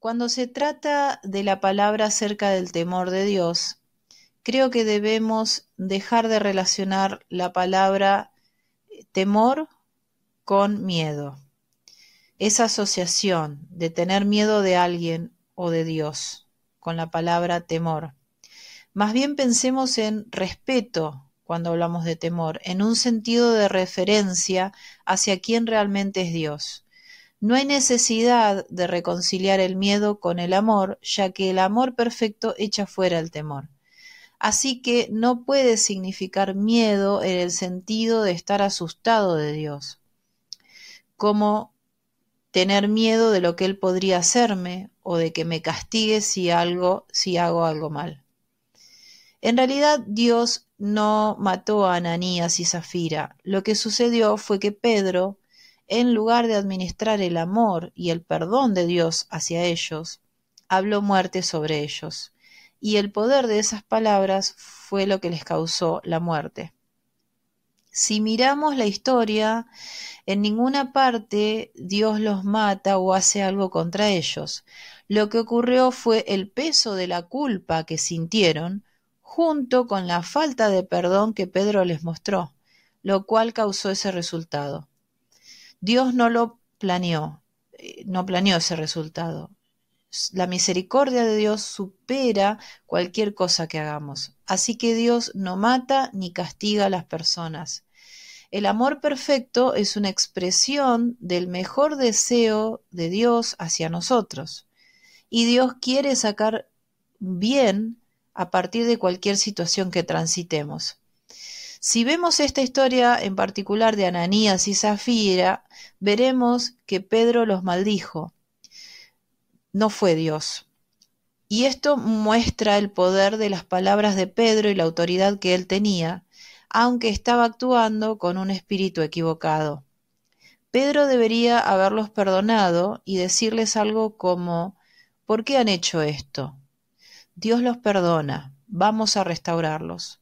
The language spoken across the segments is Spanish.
Cuando se trata de la palabra acerca del temor de Dios, creo que debemos dejar de relacionar la palabra eh, temor con miedo. Esa asociación de tener miedo de alguien o de Dios con la palabra temor. Más bien pensemos en respeto cuando hablamos de temor, en un sentido de referencia hacia quién realmente es Dios. No hay necesidad de reconciliar el miedo con el amor, ya que el amor perfecto echa fuera el temor. Así que no puede significar miedo en el sentido de estar asustado de Dios, como tener miedo de lo que Él podría hacerme o de que me castigue si, algo, si hago algo mal. En realidad Dios no mató a Ananías y Zafira. Lo que sucedió fue que Pedro, en lugar de administrar el amor y el perdón de Dios hacia ellos, habló muerte sobre ellos, y el poder de esas palabras fue lo que les causó la muerte. Si miramos la historia, en ninguna parte Dios los mata o hace algo contra ellos. Lo que ocurrió fue el peso de la culpa que sintieron, junto con la falta de perdón que Pedro les mostró, lo cual causó ese resultado. Dios no lo planeó, eh, no planeó ese resultado. La misericordia de Dios supera cualquier cosa que hagamos. Así que Dios no mata ni castiga a las personas. El amor perfecto es una expresión del mejor deseo de Dios hacia nosotros. Y Dios quiere sacar bien a partir de cualquier situación que transitemos. Si vemos esta historia en particular de Ananías y Zafira, veremos que Pedro los maldijo. No fue Dios. Y esto muestra el poder de las palabras de Pedro y la autoridad que él tenía, aunque estaba actuando con un espíritu equivocado. Pedro debería haberlos perdonado y decirles algo como ¿Por qué han hecho esto? Dios los perdona, vamos a restaurarlos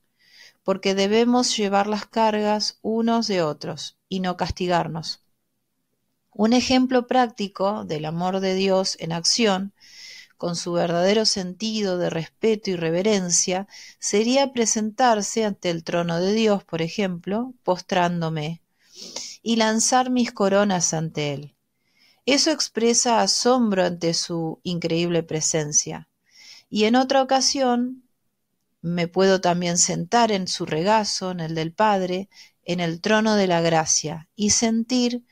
porque debemos llevar las cargas unos de otros y no castigarnos. Un ejemplo práctico del amor de Dios en acción, con su verdadero sentido de respeto y reverencia, sería presentarse ante el trono de Dios, por ejemplo, postrándome, y lanzar mis coronas ante Él. Eso expresa asombro ante su increíble presencia. Y en otra ocasión, me puedo también sentar en su regazo, en el del Padre, en el trono de la gracia, y sentir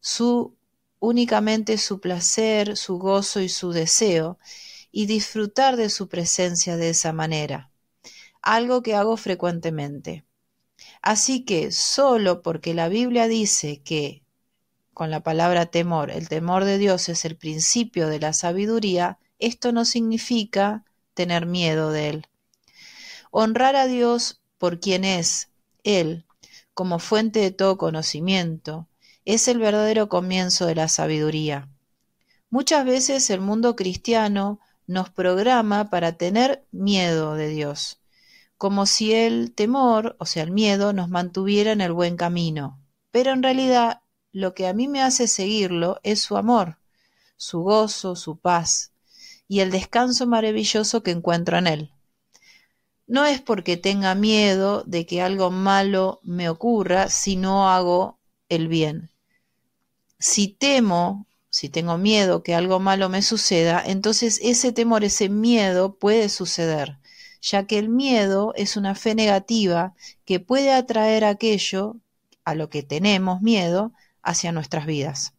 su únicamente su placer, su gozo y su deseo, y disfrutar de su presencia de esa manera, algo que hago frecuentemente. Así que solo porque la Biblia dice que, con la palabra temor, el temor de Dios es el principio de la sabiduría, esto no significa tener miedo de Él. Honrar a Dios por quien es, Él, como fuente de todo conocimiento, es el verdadero comienzo de la sabiduría. Muchas veces el mundo cristiano nos programa para tener miedo de Dios, como si el temor, o sea, el miedo, nos mantuviera en el buen camino. Pero en realidad lo que a mí me hace seguirlo es su amor, su gozo, su paz y el descanso maravilloso que encuentro en él no es porque tenga miedo de que algo malo me ocurra si no hago el bien. Si temo, si tengo miedo que algo malo me suceda, entonces ese temor, ese miedo puede suceder, ya que el miedo es una fe negativa que puede atraer aquello a lo que tenemos miedo hacia nuestras vidas.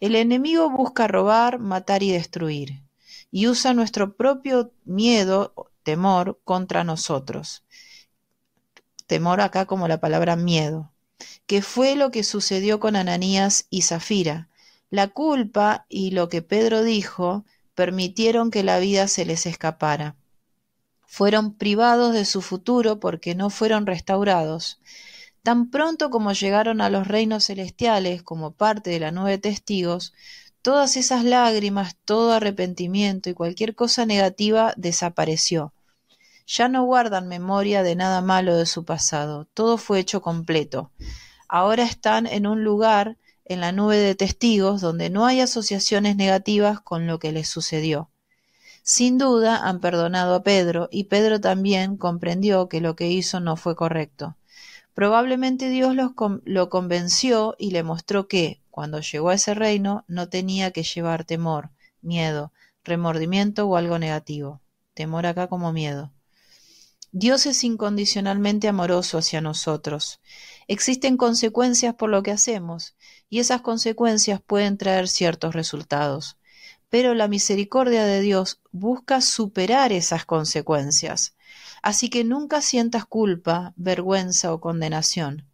El enemigo busca robar, matar y destruir, y usa nuestro propio miedo temor contra nosotros. Temor acá como la palabra miedo. ¿Qué fue lo que sucedió con Ananías y Zafira? La culpa y lo que Pedro dijo permitieron que la vida se les escapara. Fueron privados de su futuro porque no fueron restaurados. Tan pronto como llegaron a los reinos celestiales como parte de la nueve testigos, Todas esas lágrimas, todo arrepentimiento y cualquier cosa negativa desapareció. Ya no guardan memoria de nada malo de su pasado, todo fue hecho completo. Ahora están en un lugar, en la nube de testigos, donde no hay asociaciones negativas con lo que les sucedió. Sin duda han perdonado a Pedro y Pedro también comprendió que lo que hizo no fue correcto. Probablemente Dios los lo convenció y le mostró que, cuando llegó a ese reino, no tenía que llevar temor, miedo, remordimiento o algo negativo. Temor acá como miedo. Dios es incondicionalmente amoroso hacia nosotros. Existen consecuencias por lo que hacemos, y esas consecuencias pueden traer ciertos resultados. Pero la misericordia de Dios busca superar esas consecuencias. Así que nunca sientas culpa, vergüenza o condenación,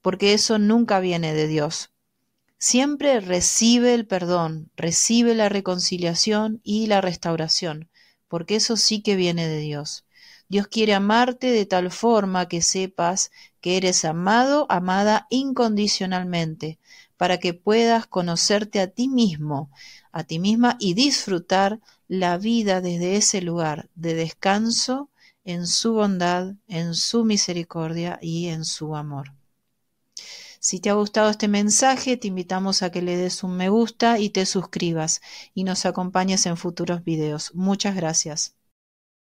porque eso nunca viene de Dios, siempre recibe el perdón, recibe la reconciliación y la restauración, porque eso sí que viene de Dios. Dios quiere amarte de tal forma que sepas que eres amado, amada incondicionalmente, para que puedas conocerte a ti mismo, a ti misma y disfrutar la vida desde ese lugar de descanso en su bondad, en su misericordia y en su amor. Si te ha gustado este mensaje, te invitamos a que le des un me gusta y te suscribas y nos acompañes en futuros videos. Muchas gracias.